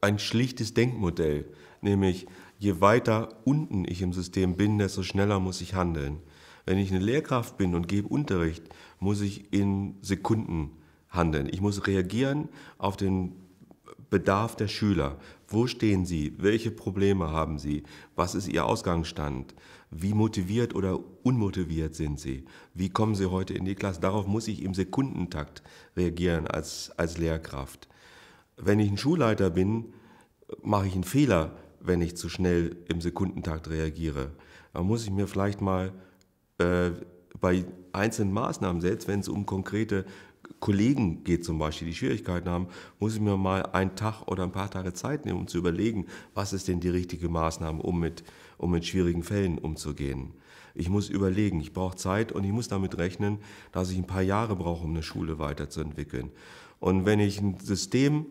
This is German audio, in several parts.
ein schlichtes Denkmodell, nämlich je weiter unten ich im System bin, desto schneller muss ich handeln. Wenn ich eine Lehrkraft bin und gebe Unterricht, muss ich in Sekunden handeln. Ich muss reagieren auf den Bedarf der Schüler. Wo stehen sie? Welche Probleme haben sie? Was ist ihr Ausgangsstand? Wie motiviert oder unmotiviert sind sie? Wie kommen sie heute in die Klasse? Darauf muss ich im Sekundentakt reagieren als, als Lehrkraft. Wenn ich ein Schulleiter bin, mache ich einen Fehler, wenn ich zu schnell im Sekundentakt reagiere. Da muss ich mir vielleicht mal äh, bei einzelnen Maßnahmen, selbst wenn es um konkrete Kollegen geht zum Beispiel, die Schwierigkeiten haben, muss ich mir mal einen Tag oder ein paar Tage Zeit nehmen, um zu überlegen, was ist denn die richtige Maßnahme, um mit, um mit schwierigen Fällen umzugehen. Ich muss überlegen, ich brauche Zeit und ich muss damit rechnen, dass ich ein paar Jahre brauche, um eine Schule weiterzuentwickeln. Und wenn ich ein System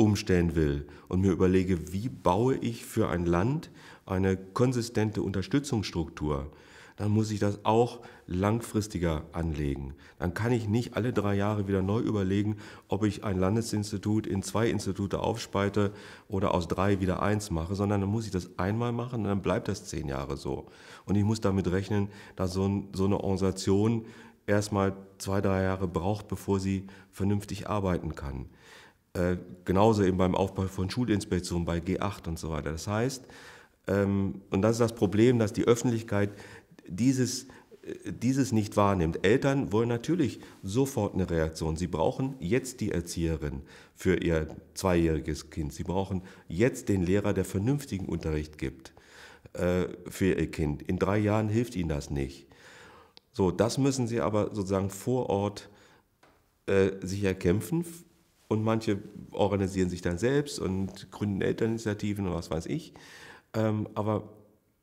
umstellen will und mir überlege, wie baue ich für ein Land eine konsistente Unterstützungsstruktur, dann muss ich das auch langfristiger anlegen. Dann kann ich nicht alle drei Jahre wieder neu überlegen, ob ich ein Landesinstitut in zwei Institute aufspalte oder aus drei wieder eins mache, sondern dann muss ich das einmal machen und dann bleibt das zehn Jahre so. Und ich muss damit rechnen, dass so, ein, so eine Organisation erstmal zwei, drei Jahre braucht, bevor sie vernünftig arbeiten kann. Äh, genauso eben beim Aufbau von Schulinspektionen, bei G8 und so weiter. Das heißt, ähm, und das ist das Problem, dass die Öffentlichkeit dieses, äh, dieses nicht wahrnimmt. Eltern wollen natürlich sofort eine Reaktion. Sie brauchen jetzt die Erzieherin für ihr zweijähriges Kind. Sie brauchen jetzt den Lehrer, der vernünftigen Unterricht gibt äh, für ihr Kind. In drei Jahren hilft ihnen das nicht. So, das müssen sie aber sozusagen vor Ort äh, sich erkämpfen und manche organisieren sich dann selbst und gründen Elterninitiativen und was weiß ich. Ähm, aber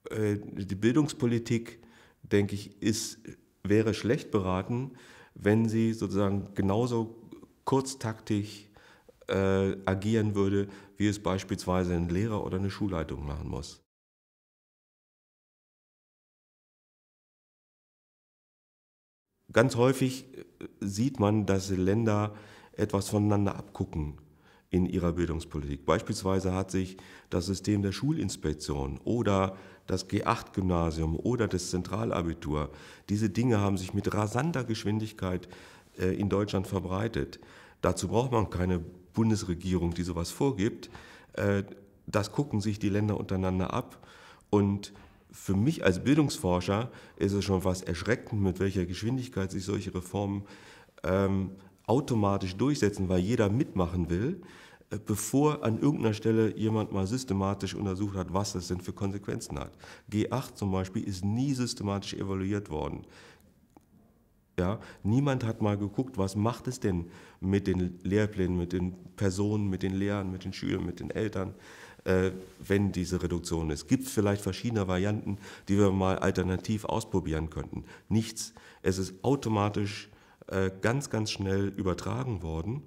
äh, die Bildungspolitik, denke ich, ist, wäre schlecht beraten, wenn sie sozusagen genauso kurztaktig äh, agieren würde, wie es beispielsweise ein Lehrer oder eine Schulleitung machen muss. Ganz häufig äh, sieht man, dass Länder etwas voneinander abgucken in ihrer Bildungspolitik. Beispielsweise hat sich das System der Schulinspektion oder das G8-Gymnasium oder das Zentralabitur, diese Dinge haben sich mit rasanter Geschwindigkeit äh, in Deutschland verbreitet. Dazu braucht man keine Bundesregierung, die sowas vorgibt. Äh, das gucken sich die Länder untereinander ab. Und für mich als Bildungsforscher ist es schon fast erschreckend, mit welcher Geschwindigkeit sich solche Reformen ähm, automatisch durchsetzen, weil jeder mitmachen will, äh, bevor an irgendeiner Stelle jemand mal systematisch untersucht hat, was das denn für Konsequenzen hat. G8 zum Beispiel ist nie systematisch evaluiert worden. Ja, niemand hat mal geguckt, was macht es denn mit den Lehrplänen, mit den Personen, mit den Lehrern, mit den Schülern, mit den Eltern, äh, wenn diese Reduktion ist. Gibt es vielleicht verschiedene Varianten, die wir mal alternativ ausprobieren könnten. Nichts. Es ist automatisch äh, ganz, ganz schnell übertragen worden.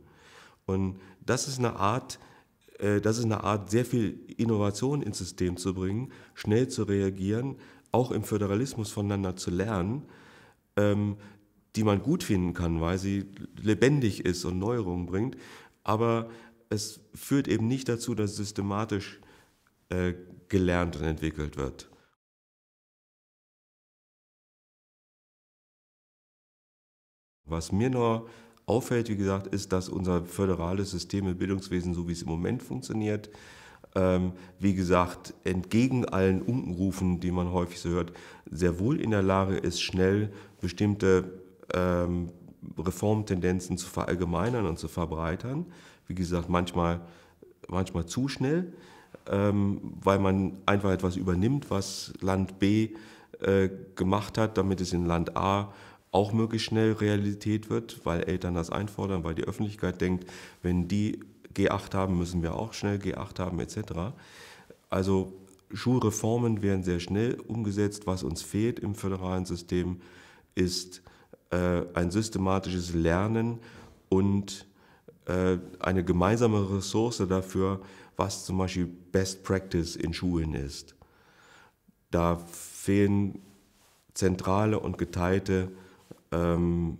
Und das ist eine Art, äh, das ist eine Art, sehr viel Innovation ins System zu bringen, schnell zu reagieren, auch im Föderalismus voneinander zu lernen, ähm, die man gut finden kann, weil sie lebendig ist und Neuerungen bringt. Aber es führt eben nicht dazu, dass systematisch äh, gelernt und entwickelt wird. Was mir nur auffällt, wie gesagt, ist, dass unser föderales System im Bildungswesen, so wie es im Moment funktioniert, ähm, wie gesagt, entgegen allen Unkenrufen, die man häufig so hört, sehr wohl in der Lage ist, schnell bestimmte ähm, Reformtendenzen zu verallgemeinern und zu verbreitern. Wie gesagt, manchmal, manchmal zu schnell, ähm, weil man einfach etwas übernimmt, was Land B äh, gemacht hat, damit es in Land A äh, auch möglichst schnell Realität wird, weil Eltern das einfordern, weil die Öffentlichkeit denkt, wenn die G8 haben, müssen wir auch schnell G8 haben etc. Also Schulreformen werden sehr schnell umgesetzt. Was uns fehlt im föderalen System ist äh, ein systematisches Lernen und äh, eine gemeinsame Ressource dafür, was zum Beispiel Best Practice in Schulen ist. Da fehlen zentrale und geteilte ähm,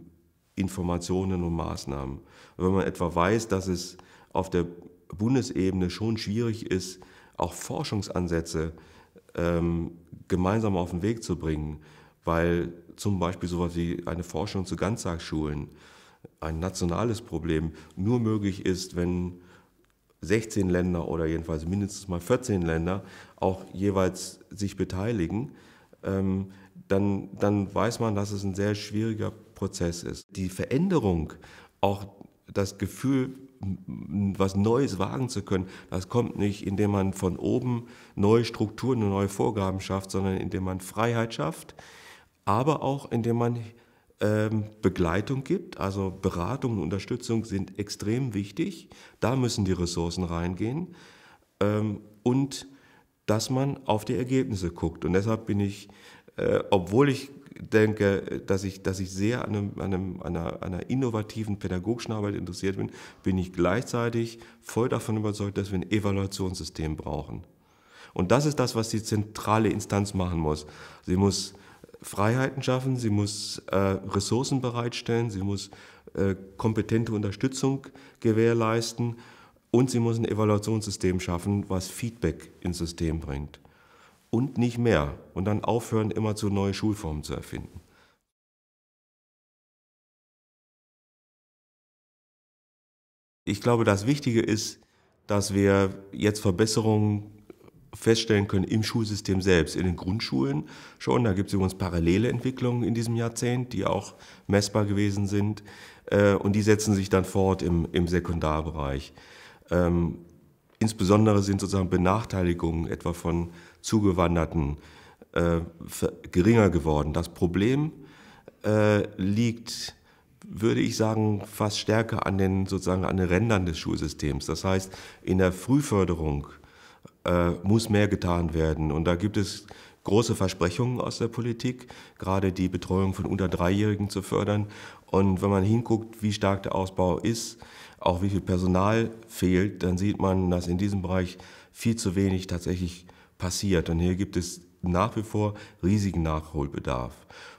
Informationen und Maßnahmen. Wenn man etwa weiß, dass es auf der Bundesebene schon schwierig ist, auch Forschungsansätze ähm, gemeinsam auf den Weg zu bringen, weil zum Beispiel sowas wie eine Forschung zu Ganztagsschulen ein nationales Problem nur möglich ist, wenn 16 Länder oder jedenfalls mindestens mal 14 Länder auch jeweils sich beteiligen. Ähm, dann, dann weiß man, dass es ein sehr schwieriger Prozess ist. Die Veränderung, auch das Gefühl, was Neues wagen zu können, das kommt nicht, indem man von oben neue Strukturen und neue Vorgaben schafft, sondern indem man Freiheit schafft, aber auch indem man ähm, Begleitung gibt. Also Beratung und Unterstützung sind extrem wichtig. Da müssen die Ressourcen reingehen. Ähm, und dass man auf die Ergebnisse guckt. Und deshalb bin ich äh, obwohl ich denke, dass ich, dass ich sehr an, einem, an, einem, an, einer, an, einer, innovativen pädagogischen Arbeit interessiert bin, bin ich gleichzeitig voll davon überzeugt, dass wir ein Evaluationssystem brauchen. Und das ist das, was die zentrale Instanz machen muss. Sie muss Freiheiten schaffen, sie muss äh, Ressourcen bereitstellen, sie muss äh, kompetente Unterstützung gewährleisten und sie muss ein Evaluationssystem schaffen, was Feedback ins System bringt und nicht mehr und dann aufhören, immer zu neue Schulformen zu erfinden. Ich glaube, das Wichtige ist, dass wir jetzt Verbesserungen feststellen können im Schulsystem selbst, in den Grundschulen schon. Da gibt es übrigens parallele Entwicklungen in diesem Jahrzehnt, die auch messbar gewesen sind. Äh, und die setzen sich dann fort im, im Sekundarbereich. Ähm, insbesondere sind sozusagen Benachteiligungen etwa von Zugewanderten äh, geringer geworden. Das Problem äh, liegt, würde ich sagen, fast stärker an den, sozusagen an den Rändern des Schulsystems. Das heißt, in der Frühförderung äh, muss mehr getan werden. Und da gibt es große Versprechungen aus der Politik, gerade die Betreuung von unter Dreijährigen zu fördern. Und wenn man hinguckt, wie stark der Ausbau ist, auch wie viel Personal fehlt, dann sieht man, dass in diesem Bereich viel zu wenig tatsächlich passiert. Und hier gibt es nach wie vor riesigen Nachholbedarf.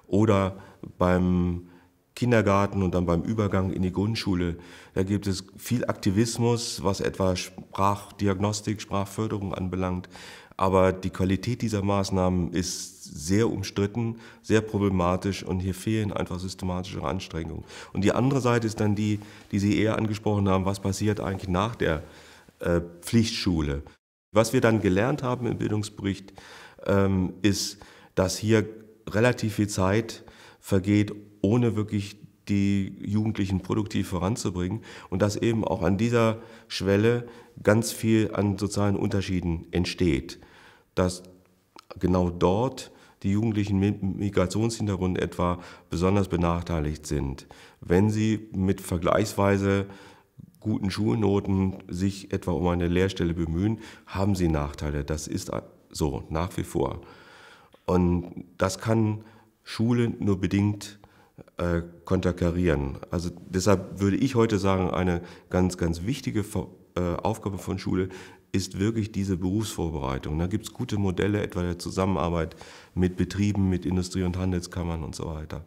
Oder beim Kindergarten und dann beim Übergang in die Grundschule. Da gibt es viel Aktivismus, was etwa Sprachdiagnostik, Sprachförderung anbelangt. Aber die Qualität dieser Maßnahmen ist sehr umstritten, sehr problematisch und hier fehlen einfach systematische Anstrengungen. Und die andere Seite ist dann die, die Sie eher angesprochen haben, was passiert eigentlich nach der äh, Pflichtschule. Was wir dann gelernt haben im Bildungsbericht, ähm, ist, dass hier relativ viel Zeit vergeht, ohne wirklich die Jugendlichen produktiv voranzubringen und dass eben auch an dieser Schwelle ganz viel an sozialen Unterschieden entsteht. Dass genau dort die Jugendlichen mit Migrationshintergrund etwa besonders benachteiligt sind, wenn sie mit vergleichsweise guten Schulnoten sich etwa um eine Lehrstelle bemühen, haben sie Nachteile. Das ist so nach wie vor. Und das kann Schule nur bedingt äh, konterkarieren. Also deshalb würde ich heute sagen, eine ganz, ganz wichtige äh, Aufgabe von Schule ist wirklich diese Berufsvorbereitung. Da gibt es gute Modelle, etwa der Zusammenarbeit mit Betrieben, mit Industrie- und Handelskammern und so weiter.